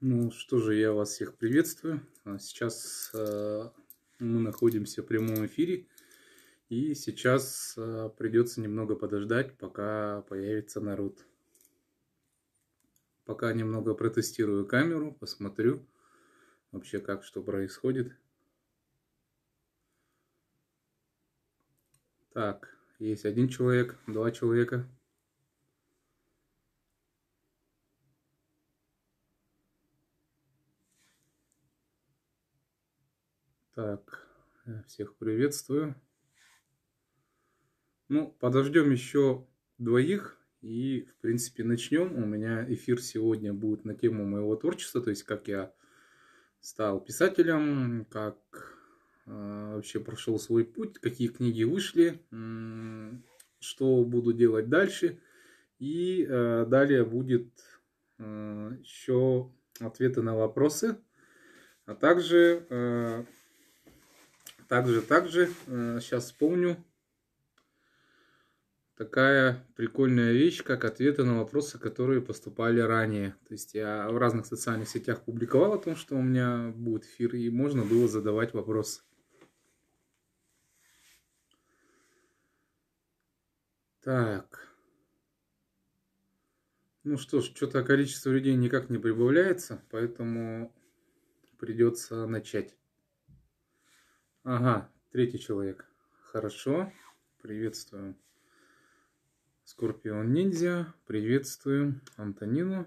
Ну что же, я вас всех приветствую. А сейчас э, мы находимся в прямом эфире. И сейчас э, придется немного подождать, пока появится народ. Пока немного протестирую камеру, посмотрю вообще как что происходит. Так, есть один человек, два человека. Так, всех приветствую. Ну, подождем еще двоих и, в принципе, начнем. У меня эфир сегодня будет на тему моего творчества, то есть как я стал писателем, как э, вообще прошел свой путь, какие книги вышли, что буду делать дальше. И э, далее будет э, еще ответы на вопросы, а также также, также, сейчас э, вспомню, такая прикольная вещь, как ответы на вопросы, которые поступали ранее. То есть я в разных социальных сетях публиковал о том, что у меня будет эфир, и можно было задавать вопросы. Так. Ну что ж, что-то количество людей никак не прибавляется, поэтому придется начать. Ага, третий человек. Хорошо. Приветствую. Скорпион Ниндзя. Приветствую Антонину.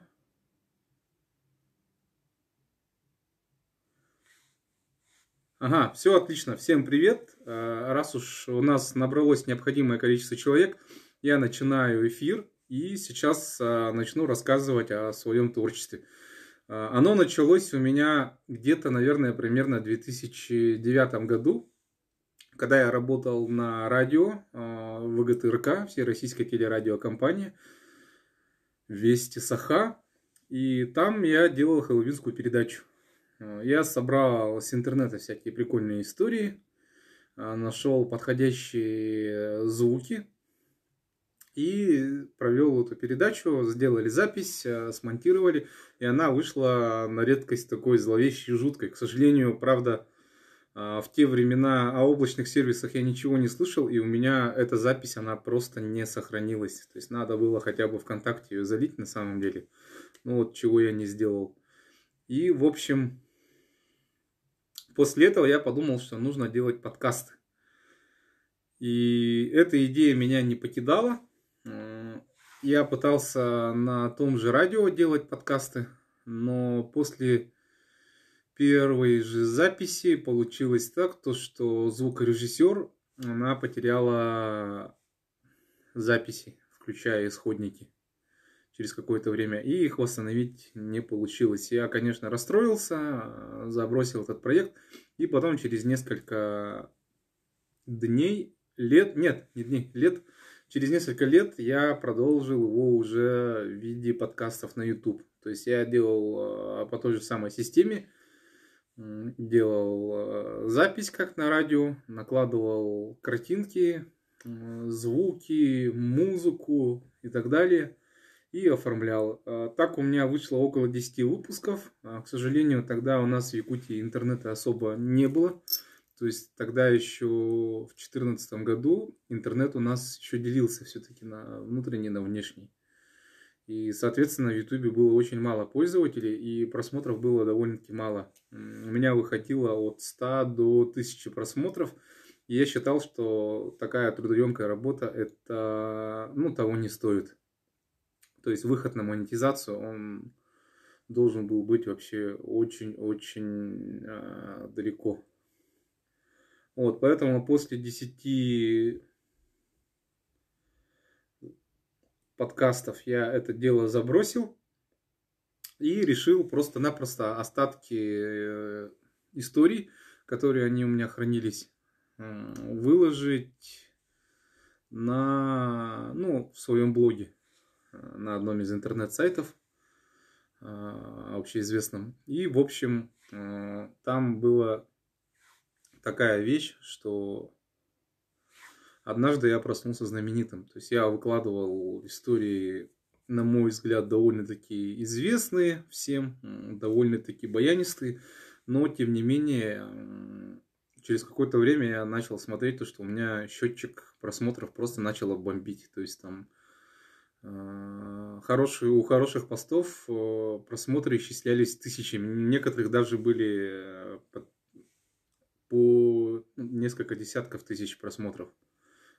Ага, все отлично. Всем привет. А, раз уж у нас набралось необходимое количество человек, я начинаю эфир и сейчас а, начну рассказывать о своем творчестве. А, оно началось у меня где-то, наверное, примерно в 2009 году, когда я работал на радио а, ВГТРК, Всероссийской телерадиокомпании, Вести Саха, и там я делал хэллоуинскую передачу. А, я собрал с интернета всякие прикольные истории, нашел подходящие звуки, и провел эту передачу, сделали запись, э, смонтировали, и она вышла на редкость такой зловещей и жуткой. К сожалению, правда, э, в те времена о облачных сервисах я ничего не слышал, и у меня эта запись, она просто не сохранилась. То есть надо было хотя бы ВКонтакте ее залить на самом деле. Ну вот чего я не сделал. И, в общем, после этого я подумал, что нужно делать подкасты. И эта идея меня не покидала. Э, я пытался на том же радио делать подкасты, но после первой же записи получилось так, то, что звукорежиссер, она потеряла записи, включая исходники через какое-то время, и их восстановить не получилось. Я, конечно, расстроился, забросил этот проект, и потом через несколько дней, лет, нет, не дней, лет, через несколько лет я продолжил его уже в виде подкастов на YouTube. То есть я делал э, по той же самой системе, делал э, запись как на радио, накладывал картинки, звуки, музыку и так далее и оформлял. Э, так у меня вышло около 10 выпусков. К сожалению, тогда у нас в Якутии интернета особо не было. То есть тогда еще в 2014 году интернет у нас еще делился все-таки на внутренний, на внешний. И, соответственно, в Ютубе было очень мало пользователей, и просмотров было довольно-таки мало. У меня выходило от 100 до 1000 просмотров. И я считал, что такая трудоемкая работа, это, ну, того не стоит. То есть выход на монетизацию, он должен был быть вообще очень-очень э, далеко. Вот, поэтому после 10 подкастов я это дело забросил и решил просто-напросто остатки э, историй, которые они у меня хранились, выложить на, ну, в своем блоге э, на одном из интернет-сайтов э, общеизвестном. И, в общем, там было такая вещь, что однажды я проснулся знаменитым. То есть я выкладывал истории, на мой взгляд, довольно-таки известные всем, довольно-таки баянистые, но тем не менее через какое-то время я начал смотреть то, что у меня счетчик просмотров просто начало бомбить. То есть там э, хорошие, у хороших постов э, просмотры исчислялись тысячами. Некоторых даже были э, под по ну, несколько десятков тысяч просмотров.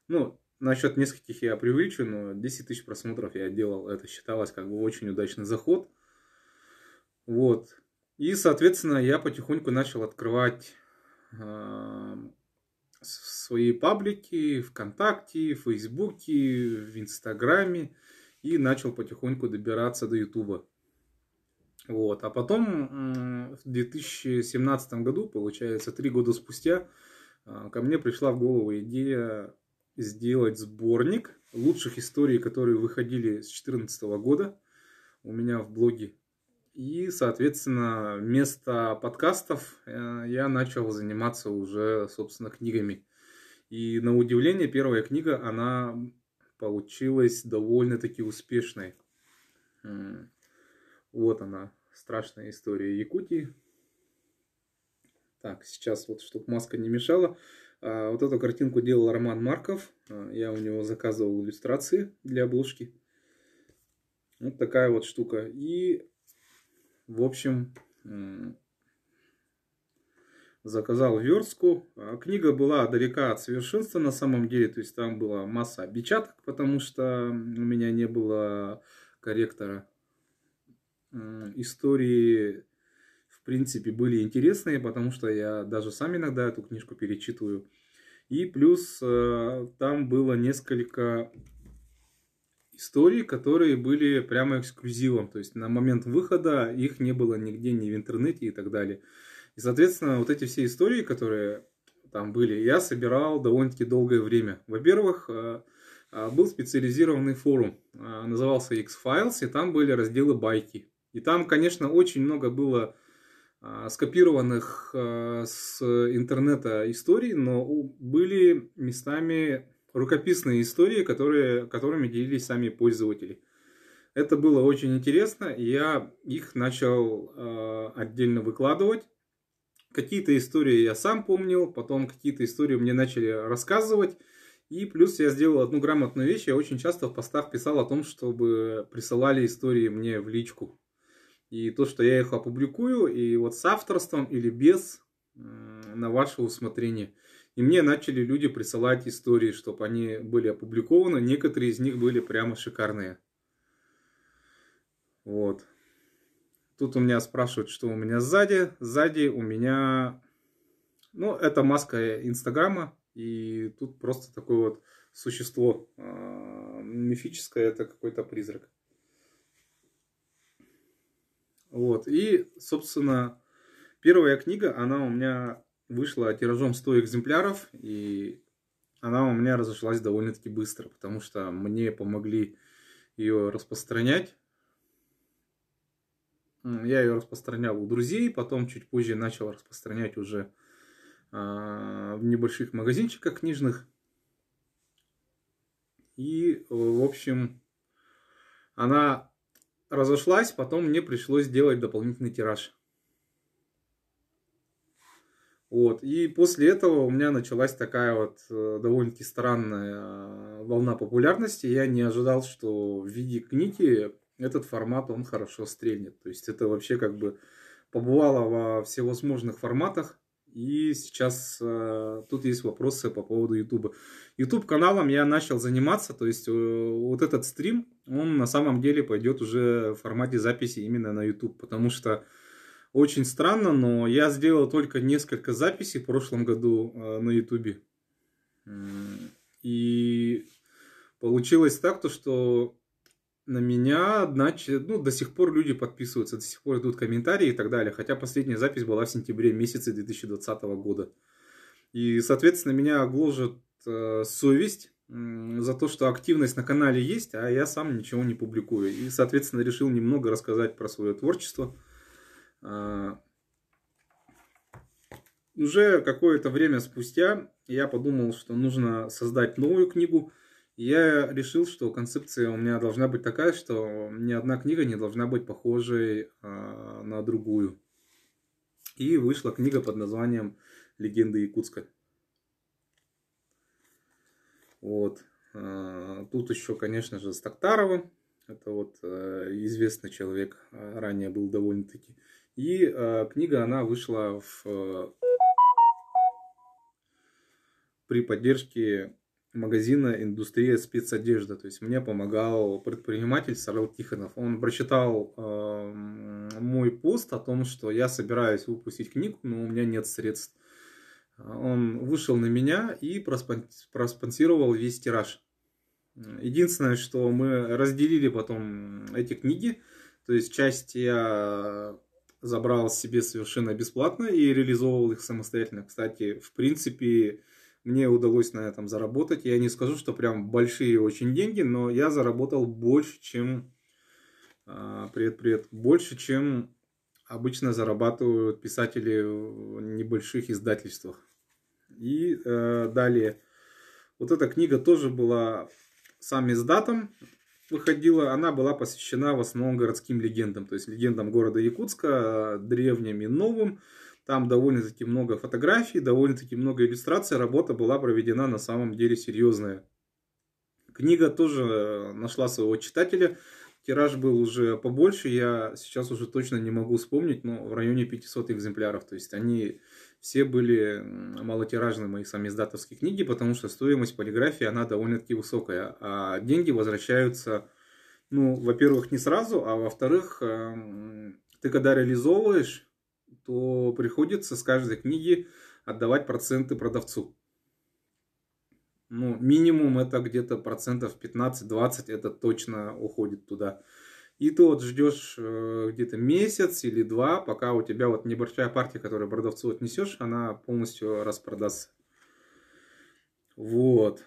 Ну, насчет нескольких я преувеличу, но 10 тысяч просмотров я делал. Это считалось как бы очень удачный заход. Вот. И, соответственно, я потихоньку начал открывать э, свои паблики ВКонтакте, в Фейсбуке, в Инстаграме и начал потихоньку добираться до Ютуба. Вот. А потом в 2017 году, получается, три года спустя, а, ко мне пришла в голову идея сделать сборник лучших историй, которые выходили с 2014 года у меня в блоге. И, соответственно, вместо подкастов э, я начал заниматься уже, собственно, книгами. И на удивление, первая книга, она получилась довольно-таки успешной. Вот она страшная история Якутии. Так, сейчас вот, чтобы маска не мешала. А, вот эту картинку делал Роман Марков. А, я у него заказывал иллюстрации для обложки. Вот такая вот штука. И, в общем, заказал верстку. А, книга была далека от совершенства на самом деле. То есть там была масса обечаток, потому что у меня не было корректора истории, в принципе, были интересные, потому что я даже сам иногда эту книжку перечитываю. И плюс э, там было несколько историй, которые были прямо эксклюзивом. То есть на момент выхода их не было нигде, ни в интернете и так далее. И, соответственно, вот эти все истории, которые там были, я собирал довольно-таки долгое время. Во-первых, э, а, был специализированный форум, а, назывался X-Files, и там были разделы байки. И там, конечно, очень много было а, скопированных а, с интернета историй, но были местами рукописные истории, которые, которыми делились сами пользователи. Это было очень интересно, и я их начал а, отдельно выкладывать. Какие-то истории я сам помнил, потом какие-то истории мне начали рассказывать. И плюс я сделал одну грамотную вещь, я очень часто в постах писал о том, чтобы присылали истории мне в личку. И то, что я их опубликую, и вот с авторством или без, э, на ваше усмотрение. И мне начали люди присылать истории, чтобы они были опубликованы. Некоторые из них были прямо шикарные. Вот. Тут у меня спрашивают, что у меня сзади. Сзади у меня... Ну, это маска Инстаграма. И тут просто такое вот существо э, мифическое. Это какой-то призрак. Вот. И, собственно, первая книга, она у меня вышла тиражом 100 экземпляров, и она у меня разошлась довольно-таки быстро, потому что мне помогли ее распространять. Я ее распространял у друзей, потом чуть позже начал распространять уже а, в небольших магазинчиках книжных. И, в общем, она разошлась, потом мне пришлось сделать дополнительный тираж. Вот. И после этого у меня началась такая вот э, довольно-таки странная э, волна популярности. Я не ожидал, что в виде книги этот формат, он хорошо стрельнет. То есть это вообще как бы побывало во всевозможных форматах. И сейчас э, тут есть вопросы по поводу YouTube. YouTube каналом я начал заниматься, то есть э, вот этот стрим, он на самом деле пойдет уже в формате записи именно на YouTube, потому что очень странно, но я сделал только несколько записей в прошлом году э, на YouTube. И получилось так, то, что на меня, значит, ну, до сих пор люди подписываются, до сих пор идут комментарии и так далее. Хотя последняя запись была в сентябре месяце 2020 года. И, соответственно, меня гложет э, совесть за то, что активность на канале есть, а я сам ничего не публикую. И, соответственно, решил немного рассказать про свое творчество. Э, уже какое-то время спустя я подумал, что нужно создать новую книгу – я решил, что концепция у меня должна быть такая, что ни одна книга не должна быть похожей э, на другую. И вышла книга под названием «Легенды Якутска». Вот. Э, тут еще, конечно же, Стактарова. Это вот э, известный человек, а, ранее был довольно-таки. И э, книга, она вышла в, э, при поддержке магазина «Индустрия спецодежда». То есть мне помогал предприниматель Сарал Тихонов. Он прочитал э, мой пост о том, что я собираюсь выпустить книгу, но у меня нет средств. Он вышел на меня и проспонсировал весь тираж. Единственное, что мы разделили потом эти книги. То есть часть я забрал себе совершенно бесплатно и реализовывал их самостоятельно. Кстати, в принципе, мне удалось на этом заработать. Я не скажу, что прям большие очень деньги, но я заработал больше, чем... Привет-привет. А, больше, чем обычно зарабатывают писатели в небольших издательствах. И э, далее. Вот эта книга тоже была сам издатом выходила, она была посвящена в основном городским легендам, то есть легендам города Якутска, э, древним и новым. Там довольно-таки много фотографий, довольно-таки много иллюстраций. Работа была проведена на самом деле серьезная. Книга тоже э, нашла своего читателя. Тираж был уже побольше, я сейчас уже точно не могу вспомнить, но в районе 500 экземпляров. То есть они все были малотиражные мои самиздатовские книги, потому что стоимость полиграфии, она довольно-таки высокая. А деньги возвращаются, ну, во-первых, не сразу, а во-вторых, эм, ты когда реализовываешь то приходится с каждой книги отдавать проценты продавцу. Ну, минимум это где-то процентов 15-20, это точно уходит туда. И ты вот ждешь э, где-то месяц или два, пока у тебя вот небольшая партия, которую продавцу отнесешь, она полностью распродастся. Вот.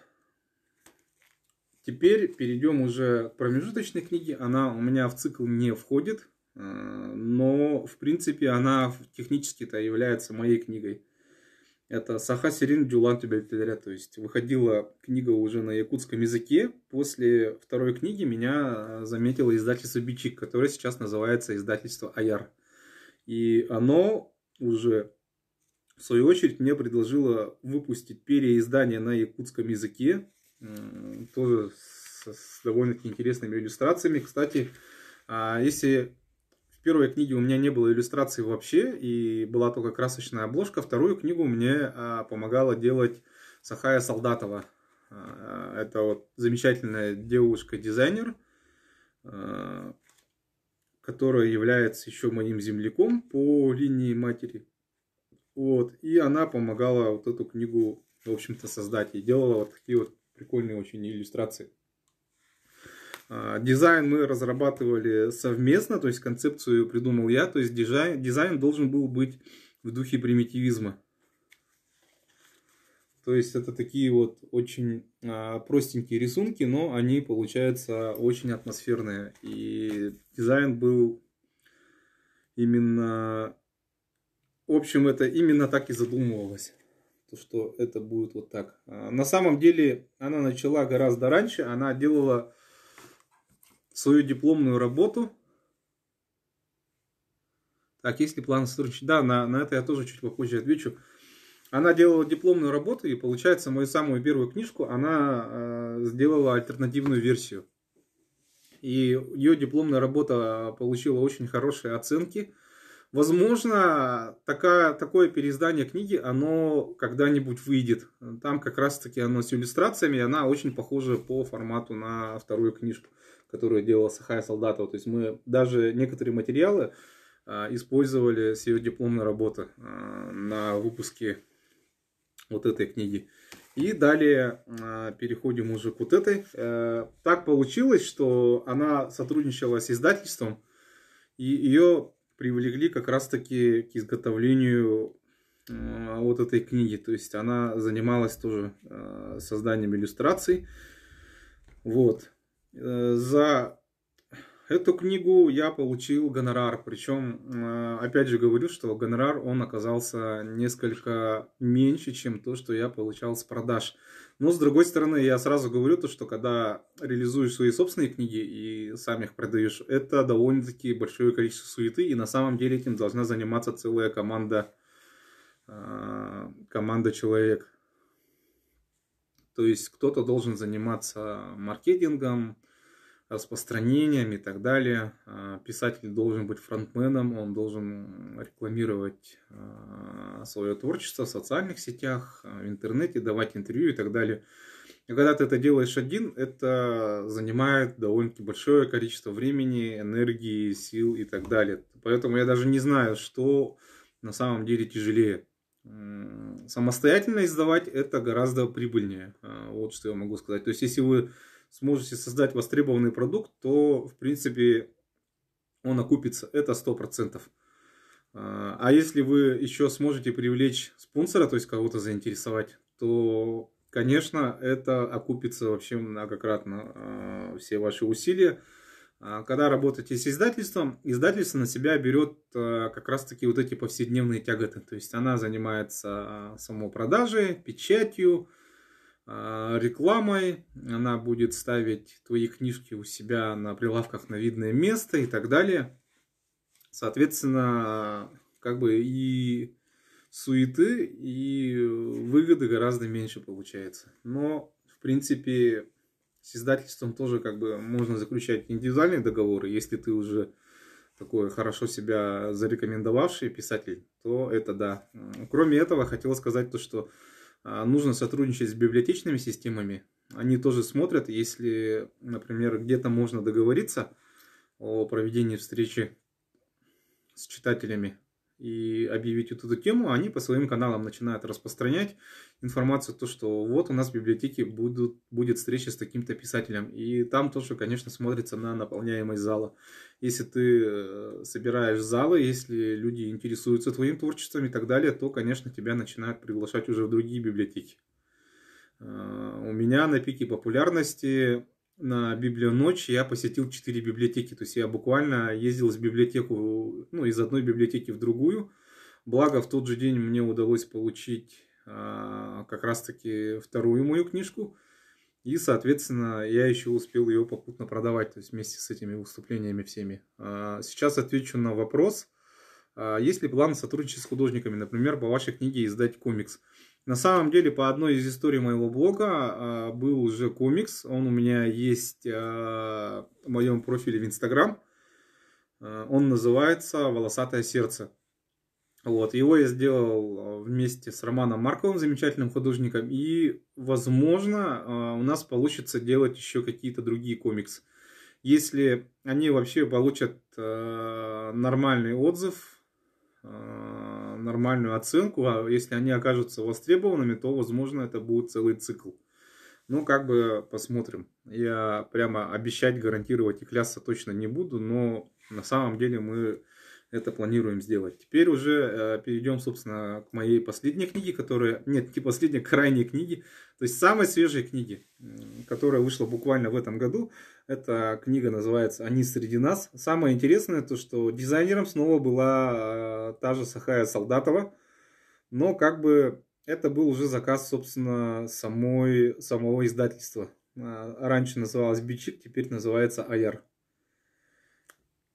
Теперь перейдем уже к промежуточной книге. Она у меня в цикл не входит, а, но, в принципе, она технически-то является моей книгой. Это Саха Сирин Дюлан тебя Тидаря. То есть выходила книга уже на якутском языке. После второй книги меня а, заметило издательство Бичик, которое сейчас называется издательство Аяр. И оно уже, в свою очередь, мне предложило выпустить переиздание на якутском языке. Тоже с довольно-таки интересными иллюстрациями. Кстати, а, если первой книге у меня не было иллюстраций вообще, и была только красочная обложка. Вторую книгу мне а, помогала делать Сахая Солдатова. А, это вот замечательная девушка-дизайнер, а, которая является еще моим земляком по линии матери. Вот. И она помогала вот эту книгу, в общем-то, создать. И делала вот такие вот прикольные очень иллюстрации. А, дизайн мы разрабатывали совместно, то есть концепцию придумал я, то есть дизайн, дизайн должен был быть в духе примитивизма. То есть это такие вот очень а, простенькие рисунки, но они получаются очень атмосферные. И дизайн был именно... В общем, это именно так и задумывалось то, что это будет вот так. А, на самом деле она начала гораздо раньше, она делала свою дипломную работу. Так, есть ли план сотрудничать? Да, на, на это я тоже чуть попозже отвечу. Она делала дипломную работу, и, получается, мою самую первую книжку она э, сделала альтернативную версию. И ее дипломная работа получила очень хорошие оценки. Возможно, такая, такое переиздание книги, оно когда-нибудь выйдет. Там как раз-таки оно с иллюстрациями, и она очень похожа по формату на вторую книжку которую делала Сахая Солдатова. То есть мы даже некоторые материалы а, использовали с ее дипломной работы а, на выпуске вот этой книги. И далее а, переходим уже к вот этой. Э, так получилось, что она сотрудничала с издательством, и ее привлекли как раз-таки к изготовлению вот этой книги. То есть она занималась тоже созданием иллюстраций. Вот. Э, за Эту книгу я получил гонорар, причем, э, опять же говорю, что гонорар, он оказался несколько меньше, чем то, что я получал с продаж. Но, с другой стороны, я сразу говорю то, что когда реализуешь свои собственные книги и сам их продаешь, это довольно-таки большое количество суеты, и на самом деле этим должна заниматься целая команда, э, команда человек. То есть кто-то должен заниматься маркетингом, распространениями и так далее. А, писатель должен быть фронтменом, он должен рекламировать а, свое творчество в социальных сетях, а, в интернете, давать интервью и так далее. И когда ты это делаешь один, это занимает довольно-таки большое количество времени, энергии, сил и так далее. Поэтому я даже не знаю, что на самом деле тяжелее. Самостоятельно издавать это гораздо прибыльнее. Вот что я могу сказать. То есть, если вы сможете создать востребованный продукт, то, в принципе, он окупится. Это 100%. А, а если вы еще сможете привлечь спонсора, то есть кого-то заинтересовать, то, конечно, это окупится вообще многократно а, все ваши усилия. А, когда работаете с издательством, издательство на себя берет как раз-таки вот эти повседневные тяготы. То есть она занимается самопродажей, печатью, печатью а, рекламой, она будет ставить твои книжки у себя на прилавках на видное место и так далее. Соответственно, как бы и суеты, и выгоды гораздо меньше получается. Но, в принципе, с издательством тоже как бы можно заключать индивидуальные договоры. Если ты уже такой хорошо себя зарекомендовавший писатель, то это да. Кроме этого, хотел сказать то, что а, нужно сотрудничать с библиотечными системами. Они тоже смотрят, если, например, где-то можно договориться о проведении встречи с читателями, и объявить вот эту тему, они по своим каналам начинают распространять информацию, то, что вот у нас в библиотеке будут, будет встреча с таким-то писателем. И там тоже, конечно, смотрится на наполняемость зала. Если ты э, собираешь залы, если люди интересуются твоим творчеством и так далее, то, конечно, тебя начинают приглашать уже в другие библиотеки. Э, у меня на пике популярности на Библию Ночь я посетил четыре библиотеки. То есть я буквально ездил с библиотеку, ну, из одной библиотеки в другую. Благо, в тот же день мне удалось получить а, как раз-таки вторую мою книжку. И, соответственно, я еще успел ее попутно продавать, то есть вместе с этими выступлениями всеми. А, сейчас отвечу на вопрос. А, есть ли план сотрудничать с художниками, например, по вашей книге издать комикс? На самом деле, по одной из историй моего блога а, был уже комикс. Он у меня есть а, в моем профиле в Инстаграм. А, он называется «Волосатое сердце». Вот, его я сделал вместе с Романом Марковым, замечательным художником, и, возможно, у нас получится делать еще какие-то другие комиксы. Если они вообще получат нормальный отзыв, Э, нормальную оценку. а Если они окажутся востребованными, то, возможно, это будет целый цикл. Ну, как бы посмотрим. Я прямо обещать, гарантировать и клясться точно не буду, но на самом деле мы это планируем сделать. Теперь уже э, перейдем, собственно, к моей последней книге, которая... Нет, не последней, крайней книги. То есть самой свежей книги, которая вышла буквально в этом году. Эта книга называется «Они среди нас». Самое интересное то, что дизайнером снова была э, та же Сахая Солдатова. Но как бы это был уже заказ, собственно, самой, самого издательства. Э, раньше называлась «Бичик», теперь называется «Аяр».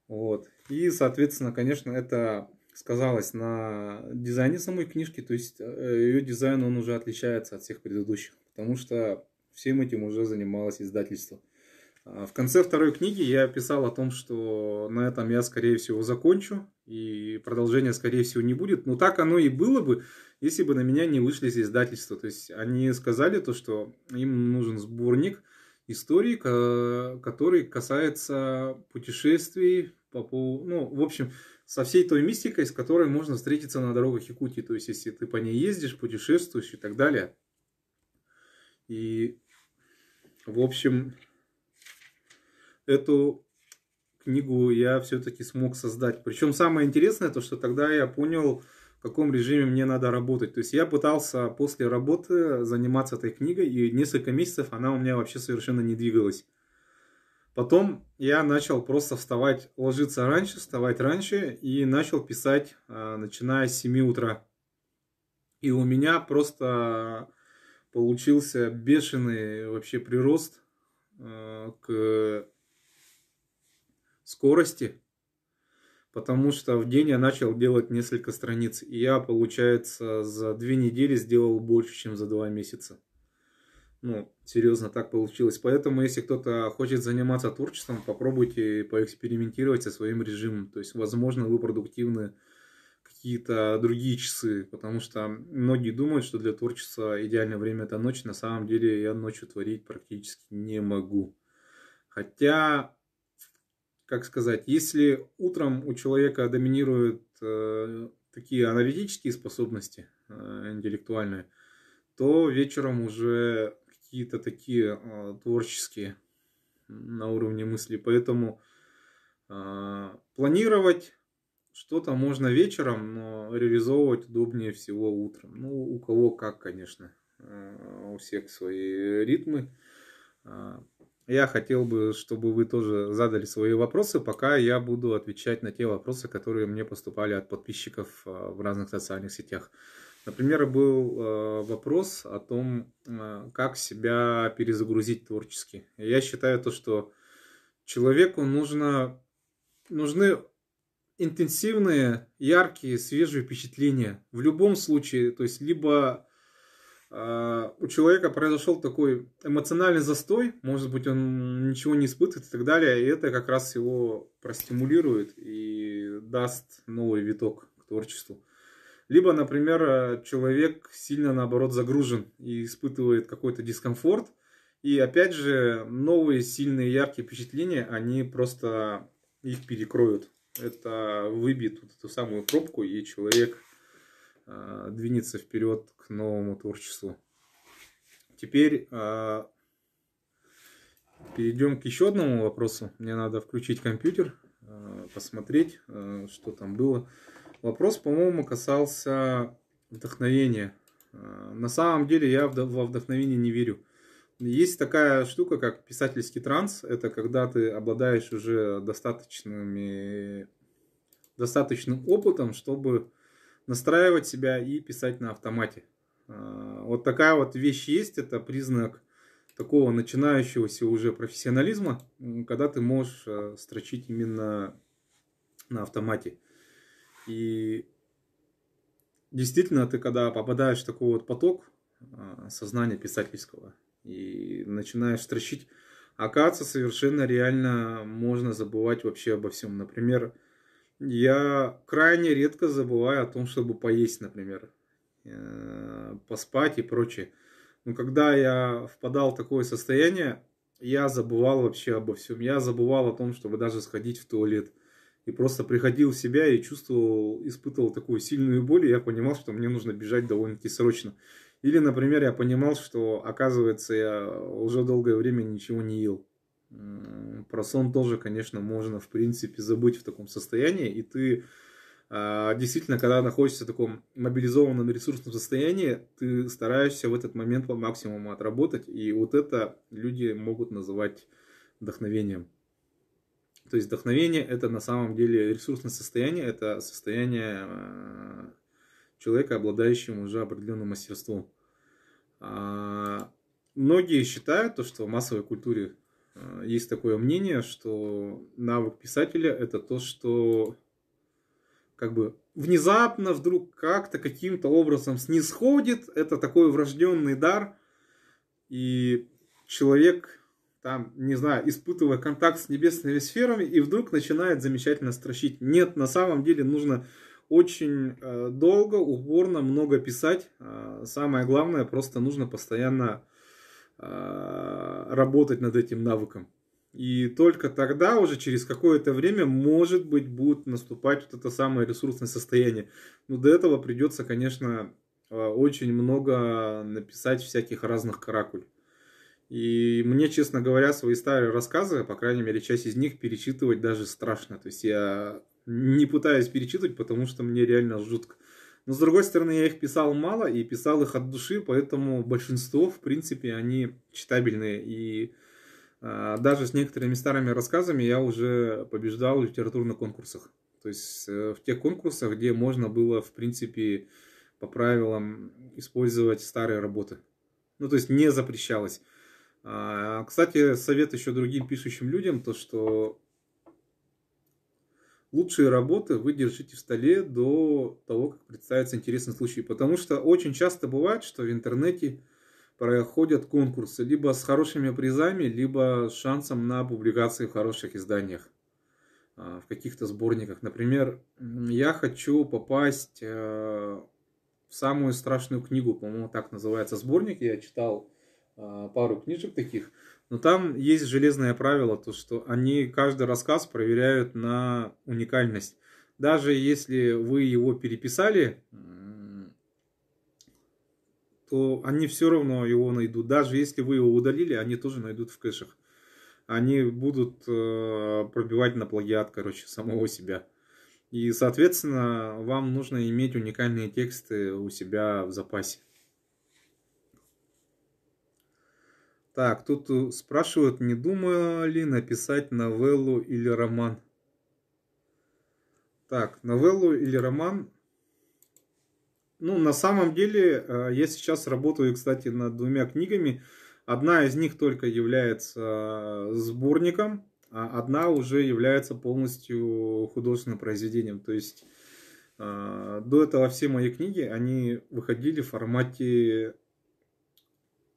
Вот. И, соответственно, конечно, это сказалось на дизайне самой книжки, то есть э, ее дизайн, он уже отличается от всех предыдущих, потому что всем этим уже занималось издательство. А, в конце второй книги я писал о том, что на этом я, скорее всего, закончу, и продолжения, скорее всего, не будет. Но так оно и было бы, если бы на меня не вышли из издательства. То есть они сказали то, что им нужен сборник истории, который касается путешествий по поводу, ну, в общем, со всей той мистикой, с которой можно встретиться на дорогах Якутии. То есть, если ты по ней ездишь, путешествуешь и так далее. И, в общем, эту книгу я все-таки смог создать. Причем самое интересное, то что тогда я понял, в каком режиме мне надо работать. То есть я пытался после работы заниматься этой книгой, и несколько месяцев она у меня вообще совершенно не двигалась. Потом я начал просто вставать, ложиться раньше, вставать раньше и начал писать, а, начиная с 7 утра. И у меня просто получился бешеный вообще прирост а, к скорости, потому что в день я начал делать несколько страниц, и я, получается, за две недели сделал больше, чем за два месяца ну, серьезно так получилось. Поэтому, если кто-то хочет заниматься творчеством, попробуйте поэкспериментировать со своим режимом. То есть, возможно, вы продуктивны какие-то другие часы, потому что многие думают, что для творчества идеальное время это ночь. На самом деле я ночью творить практически не могу. Хотя, как сказать, если утром у человека доминируют э, такие аналитические способности э, интеллектуальные, то вечером уже какие-то такие э, творческие на уровне мысли. Поэтому э, планировать что-то можно вечером, но реализовывать удобнее всего утром. Ну, у кого как, конечно. Э, у всех свои ритмы. Э, я хотел бы, чтобы вы тоже задали свои вопросы, пока я буду отвечать на те вопросы, которые мне поступали от подписчиков в разных социальных сетях. Например, был э, вопрос о том, э, как себя перезагрузить творчески. Я считаю то, что человеку нужно, нужны интенсивные, яркие, свежие впечатления. В любом случае, то есть либо э, у человека произошел такой эмоциональный застой, может быть, он ничего не испытывает и так далее, и это как раз его простимулирует и даст новый виток к творчеству. Либо, например, э, человек сильно, наоборот, загружен и испытывает какой-то дискомфорт. И, опять же, новые сильные яркие впечатления, они просто их перекроют. Это выбьет вот эту самую пробку, и человек э, двинется вперед к новому творчеству. Теперь э, перейдем к еще одному вопросу. Мне надо включить компьютер, э, посмотреть, э, что там было. Вопрос, по-моему, касался вдохновения. Э, на самом деле я во вдохновение не верю. Есть такая штука, как писательский транс. Это когда ты обладаешь уже достаточными, достаточным опытом, чтобы настраивать себя и писать на автомате. Э, вот такая вот вещь есть. Это признак такого начинающегося уже профессионализма, когда ты можешь э, строчить именно на автомате. И действительно, ты когда попадаешь в такой вот поток а, сознания писательского и начинаешь трещить, оказывается, совершенно реально можно забывать вообще обо всем. Например, я крайне редко забываю о том, чтобы поесть, например, э, поспать и прочее. Но когда я впадал в такое состояние, я забывал вообще обо всем. Я забывал о том, чтобы даже сходить в туалет и просто приходил в себя и чувствовал, испытывал такую сильную боль, и я понимал, что мне нужно бежать довольно-таки срочно. Или, например, я понимал, что, оказывается, я уже долгое время ничего не ел. Про сон тоже, конечно, можно, в принципе, забыть в таком состоянии, и ты а, действительно, когда находишься в таком мобилизованном ресурсном состоянии, ты стараешься в этот момент по максимуму отработать, и вот это люди могут называть вдохновением. То есть вдохновение – это на самом деле ресурсное состояние, это состояние э, человека, обладающего уже определенным мастерством. А, многие считают, то, что в массовой культуре э, есть такое мнение, что навык писателя – это то, что как бы внезапно, вдруг как-то, каким-то образом снисходит. Это такой врожденный дар. И человек – там, не знаю, испытывая контакт с небесными сферами, и вдруг начинает замечательно строчить. Нет, на самом деле нужно очень э, долго, упорно, много писать. Э, самое главное, просто нужно постоянно э, работать над этим навыком. И только тогда уже через какое-то время, может быть, будет наступать вот это самое ресурсное состояние. Но до этого придется, конечно, очень много написать всяких разных каракуль. И мне, честно говоря, свои старые рассказы, по крайней мере, часть из них перечитывать даже страшно. То есть я не пытаюсь перечитывать, потому что мне реально жутко. Но, с другой стороны, я их писал мало и писал их от души, поэтому большинство, в принципе, они читабельные. И э, даже с некоторыми старыми рассказами я уже побеждал в литературных конкурсах. То есть э, в тех конкурсах, где можно было, в принципе, по правилам использовать старые работы. Ну, то есть не запрещалось. А, кстати, совет еще другим пишущим людям, то что лучшие работы вы держите в столе до того, как представится интересный случай. Потому что очень часто бывает, что в интернете проходят конкурсы либо с хорошими призами, либо с шансом на публикации в хороших изданиях, а, в каких-то сборниках. Например, я хочу попасть э, в самую страшную книгу, по-моему, так называется сборник. Я читал а, пару книжек таких, но там есть железное правило, то что они каждый рассказ проверяют на уникальность. Даже если вы его переписали, то они все равно его найдут. Даже если вы его удалили, они тоже найдут в кэшах. Они будут э, пробивать на плагиат, короче, самого себя. И, соответственно, вам нужно иметь уникальные тексты у себя в запасе. Так, тут э, спрашивают, не думали написать новеллу или роман. Так, новеллу или роман. Ну, на самом деле, э, я сейчас работаю, кстати, над двумя книгами. Одна из них только является э, сборником, а одна уже является полностью художественным произведением. То есть до этого все мои книги, они выходили в формате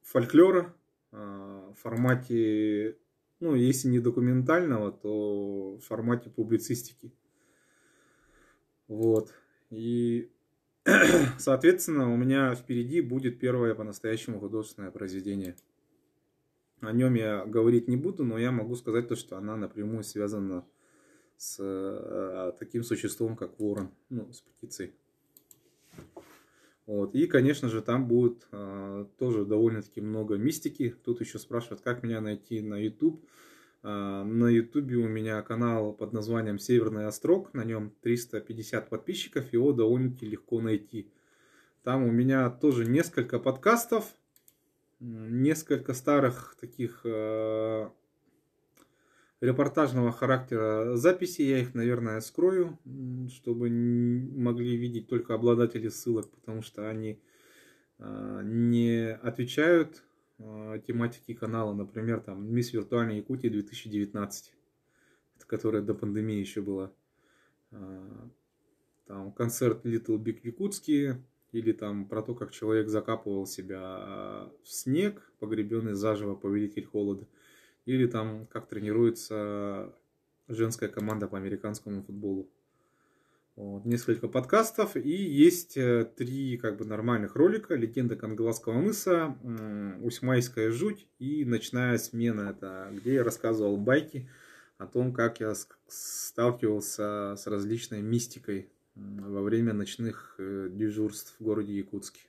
фольклора, а, в формате, ну, если не документального, то в формате публицистики. Вот. И, соответственно, у меня впереди будет первое по-настоящему художественное произведение. О нем я говорить не буду, но я могу сказать то, что она напрямую связана с э, таким существом, как ворон, ну, с птицей. Вот. И, конечно же, там будет э, тоже довольно-таки много мистики. Тут еще спрашивают, как меня найти на YouTube. Э, на YouTube у меня канал под названием «Северный острог». На нем 350 подписчиков, его довольно-таки легко найти. Там у меня тоже несколько подкастов, несколько старых таких э, репортажного характера записи. Я их, наверное, скрою, чтобы могли видеть только обладатели ссылок, потому что они а, не отвечают а, тематике канала. Например, там «Мисс Виртуальная Якутия 2019», которая до пандемии еще была. А, там концерт Little Big Якутский, или там про то, как человек закапывал себя в снег, погребенный заживо повелитель холода или там как тренируется женская команда по американскому футболу. Вот, несколько подкастов и есть э, три как бы нормальных ролика. Легенда Кангаласского мыса, Усьмайская жуть и Ночная смена, это где я рассказывал байки о том, как я сталкивался с различной мистикой во время ночных э, дежурств в городе Якутске.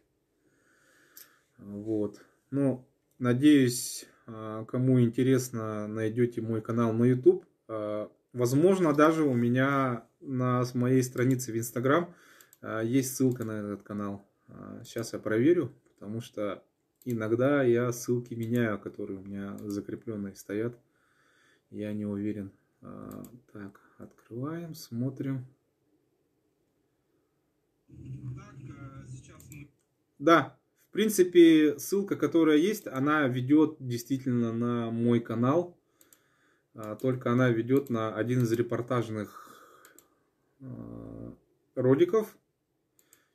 Вот. Ну, надеюсь, а, кому интересно, найдете мой канал на YouTube. А, возможно, даже у меня на моей странице в Instagram а, есть ссылка на этот канал. Сейчас я проверю, потому что иногда я ссылки меняю, которые у меня закрепленные стоят. Я не уверен. Так, открываем, смотрим. Да, принципе, ссылка, которая есть, она ведет действительно на мой канал. А, только она ведет на один из репортажных а, роликов.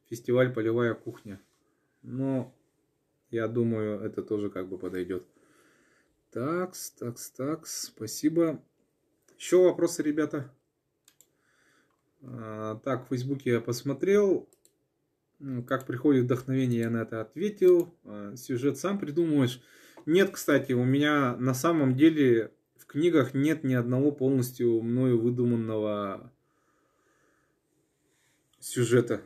Фестиваль «Полевая кухня». Но я думаю, это тоже как бы подойдет. Такс, такс, такс. Спасибо. Еще вопросы, ребята? А, так, в Фейсбуке я посмотрел как приходит вдохновение, я на это ответил. А, сюжет сам придумываешь. Нет, кстати, у меня на самом деле в книгах нет ни одного полностью мною выдуманного сюжета.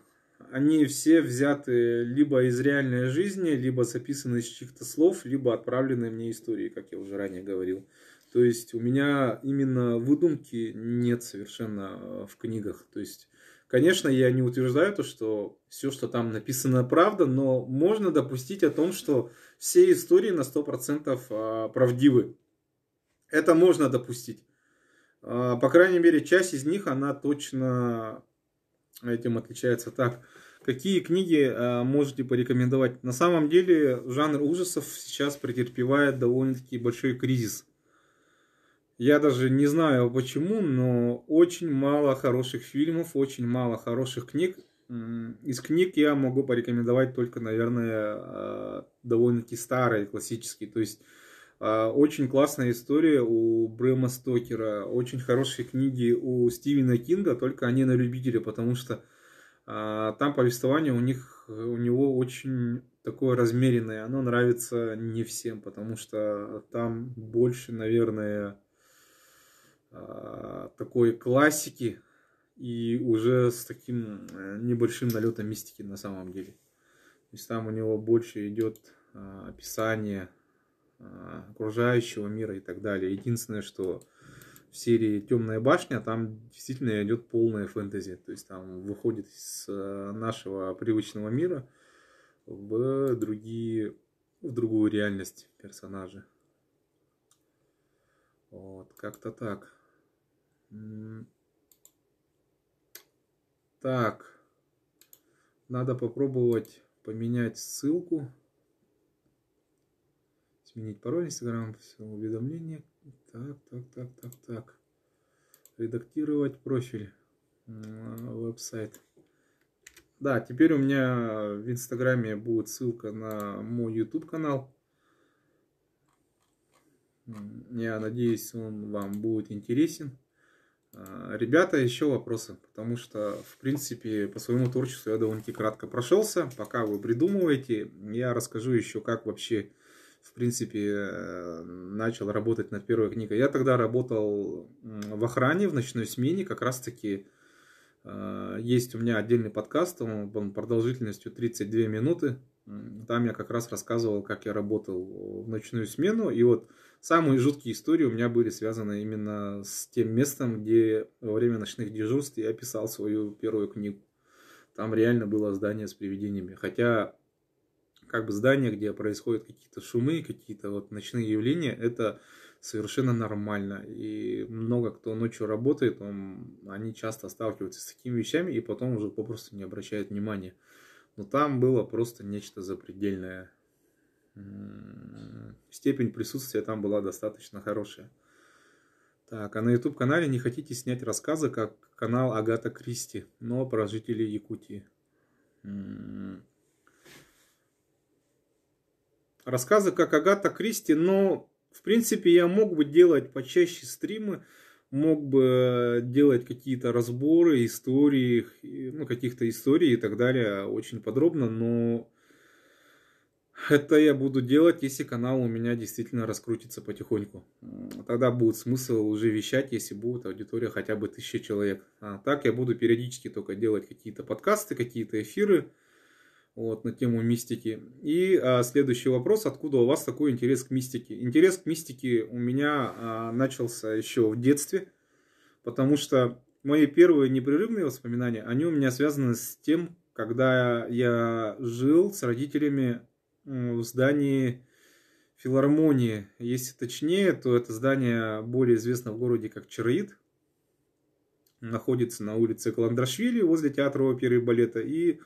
Они все взяты либо из реальной жизни, либо записаны из чьих-то слов, либо отправлены мне истории, как я уже ранее говорил. То есть у меня именно выдумки нет совершенно э, в книгах. То есть Конечно, я не утверждаю то, что все, что там написано, правда, но можно допустить о том, что все истории на 100% а, правдивы. Это можно допустить. А, по крайней мере, часть из них, она точно этим отличается так. Какие книги а, можете порекомендовать? На самом деле, жанр ужасов сейчас претерпевает довольно-таки большой кризис – я даже не знаю почему, но очень мало хороших фильмов, очень мало хороших книг. Из книг я могу порекомендовать только, наверное, э, довольно-таки старые, классические. То есть э, очень классная история у Брэма Стокера, очень хорошие книги у Стивена Кинга, только они на любителя, потому что э, там повествование у них у него очень такое размеренное, оно нравится не всем, потому что там больше, наверное, а, такой классики и уже с таким э, небольшим налетом мистики на самом деле. То есть там у него больше идет а, описание а, окружающего мира и так далее. Единственное, что в серии Темная башня там действительно идет полная фэнтези. То есть там выходит из э, нашего привычного мира в другие в другую реальность персонажи Вот, как-то так. Так, надо попробовать поменять ссылку. Сменить пароль Инстаграм, все уведомления. Так, так, так, так, так. Редактировать профиль, а, веб-сайт. Да, теперь у меня в Инстаграме будет ссылка на мой YouTube канал. Я надеюсь, он вам будет интересен. А, ребята, еще вопросы, потому что, в принципе, по своему творчеству я довольно-таки кратко прошелся. Пока вы придумываете, я расскажу еще, как вообще, в принципе, э, начал работать над первой книгой. Я тогда работал в охране, в ночной смене, как раз-таки э, есть у меня отдельный подкаст, он продолжительностью 32 минуты. Там я как раз рассказывал, как я работал в ночную смену. И вот Самые жуткие истории у меня были связаны именно с тем местом, где во время ночных дежурств я писал свою первую книгу. Там реально было здание с привидениями. Хотя как бы здание, где происходят какие-то шумы, какие-то вот ночные явления, это совершенно нормально. И много кто ночью работает, он, они часто сталкиваются с такими вещами и потом уже попросту не обращают внимания. Но там было просто нечто запредельное степень присутствия там была достаточно хорошая. Так, а на YouTube-канале не хотите снять рассказы, как канал Агата Кристи, но про жителей Якутии. М-м-м. Рассказы, как Агата Кристи, но, в принципе, я мог бы делать почаще стримы, мог бы делать какие-то разборы, истории, ну, каких-то историй и так далее очень подробно, но это я буду делать, если канал у меня действительно раскрутится потихоньку. Тогда будет смысл уже вещать, если будет аудитория хотя бы тысяча человек. А так я буду периодически только делать какие-то подкасты, какие-то эфиры вот, на тему мистики. И а, следующий вопрос, откуда у вас такой интерес к мистике? Интерес к мистике у меня а, начался еще в детстве, потому что мои первые непрерывные воспоминания, они у меня связаны с тем, когда я жил с родителями в здании филармонии. Если точнее, то это здание более известно в городе как Чароид. Находится на улице Каландрашвили возле театра оперы и балета. И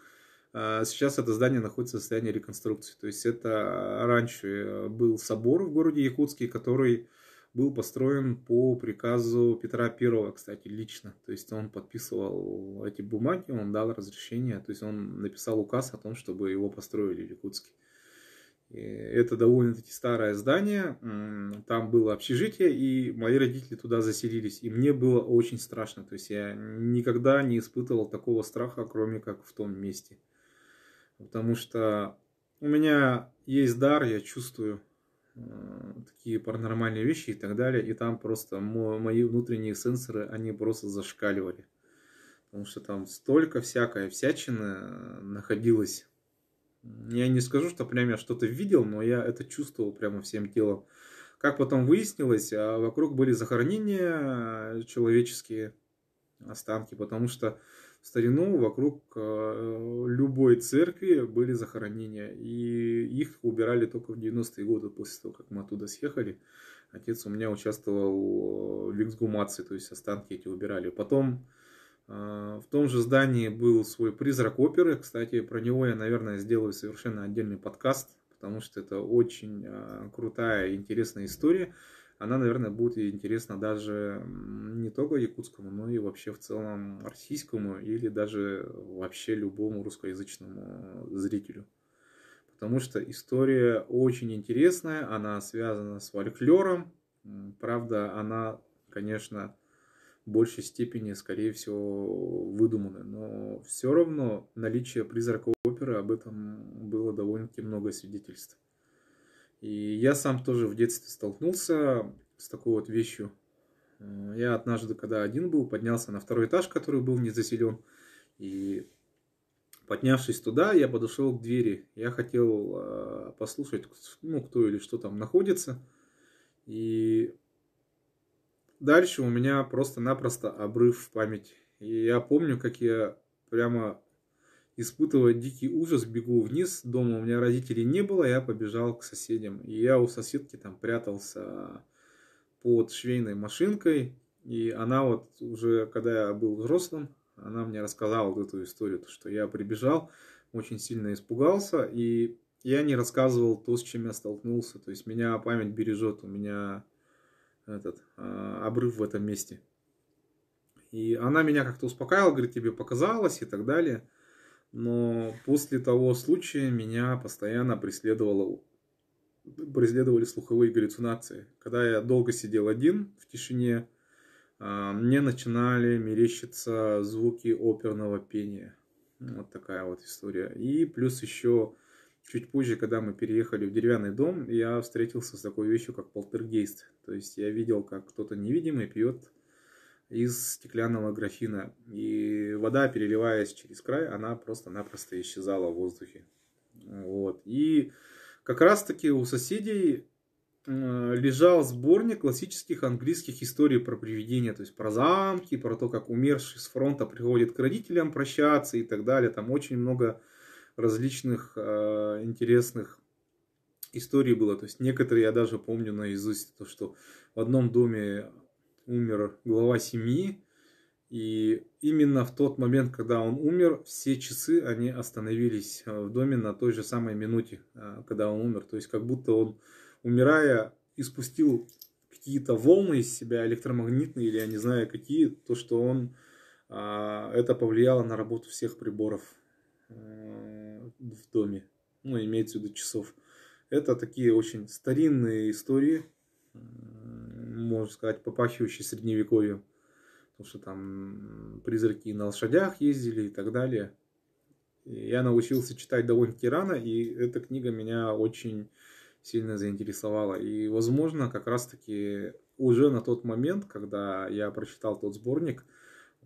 а, сейчас это здание находится в состоянии реконструкции. То есть это а, раньше э, был собор в городе Якутске, который был построен по приказу Петра Первого, кстати, лично. То есть он подписывал эти бумаги, он дал разрешение, то есть он написал указ о том, чтобы его построили в Якутске. Э, это довольно-таки старое здание, там было общежитие, и мои родители туда заселились, и мне было очень страшно, то есть я никогда не испытывал такого страха, кроме как в том месте. Потому что у меня есть дар, я чувствую э, такие паранормальные вещи и так далее, и там просто мои внутренние сенсоры, они просто зашкаливали. Потому что там столько всякой всячины э, находилось я не скажу, что прям я что-то видел, но я это чувствовал прямо всем телом. Как потом выяснилось, а, вокруг были захоронения а, человеческие останки, потому что в старину вокруг а, любой церкви были захоронения, и их убирали только в 90-е годы, после того, как мы оттуда съехали. Отец у меня участвовал в эксгумации, то есть останки эти убирали. Потом а, в том же здании был свой призрак оперы. Кстати, про него я, наверное, сделаю совершенно отдельный подкаст, потому что это очень а, крутая и интересная история. Она, наверное, будет интересна даже не только якутскому, но и вообще в целом российскому или даже вообще любому русскоязычному э, зрителю. Потому что история очень интересная, она связана с фольклором. Правда, она, конечно, большей степени, скорее всего, выдуманы. Но все равно наличие призрака оперы об этом было довольно-таки много свидетельств. И я сам тоже в детстве столкнулся с такой вот вещью. Э, я однажды, когда один был, поднялся на второй этаж, который был не заселен. И поднявшись туда, я подошел к двери. Я хотел э, послушать, ну, кто или что там находится. И дальше у меня просто-напросто обрыв в память. И я помню, как я прямо испытывая дикий ужас, бегу вниз. Дома у меня родителей не было, я побежал к соседям. И я у соседки там прятался под швейной машинкой. И она вот уже, когда я был взрослым, она мне рассказала вот эту историю, что я прибежал, очень сильно испугался, и я не рассказывал то, с чем я столкнулся. То есть меня память бережет, у меня этот а, обрыв в этом месте. И она меня как-то успокаивала, говорит, тебе показалось и так далее. Но после того случая меня постоянно преследовало, преследовали слуховые галлюцинации. Когда я долго сидел один в тишине, а, мне начинали мерещиться звуки оперного пения. Вот такая вот история. И плюс еще чуть позже, когда мы переехали в деревянный дом, я встретился с такой вещью, как полтергейст. То есть я видел, как кто-то невидимый пьет из стеклянного графина. И вода, переливаясь через край, она просто-напросто исчезала в воздухе. Вот. И как раз-таки у соседей э, лежал сборник классических английских историй про привидения, то есть про замки, про то, как умерший с фронта приходит к родителям прощаться и так далее. Там очень много различных э, интересных историй было. То есть некоторые я даже помню наизусть, то, что в одном доме умер глава семьи, и именно в тот момент, когда он умер, все часы, они остановились э, в доме на той же самой минуте, э, когда он умер. То есть как будто он, умирая, испустил какие-то волны из себя, электромагнитные или я не знаю какие, то, что он, а, это повлияло на работу всех приборов Э, в доме. Ну, имеется в виду часов. Это такие очень старинные истории, можно сказать, попахивающие средневековьем. Потому что там призраки на лошадях ездили и так далее. я научился читать довольно-таки рано, и эта книга меня очень сильно заинтересовала. И, возможно, как раз-таки уже на тот момент, когда я прочитал тот сборник –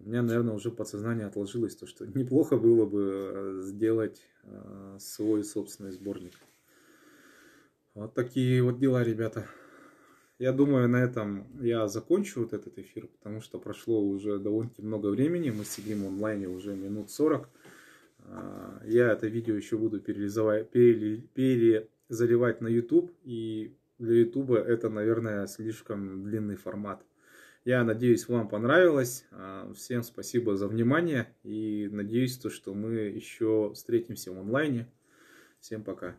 у меня, наверное, уже подсознание отложилось то, что неплохо было бы э, сделать э, свой собственный сборник. Вот такие вот дела, ребята. Я думаю, на этом я закончу вот этот эфир, потому что прошло уже довольно-таки много времени. Мы сидим в онлайне уже минут 40. А, я это видео еще буду перезаливать на YouTube. И для YouTube это, наверное, слишком длинный формат. Я надеюсь, вам понравилось. А, всем спасибо за внимание и надеюсь, что мы еще встретимся в онлайне. Всем пока.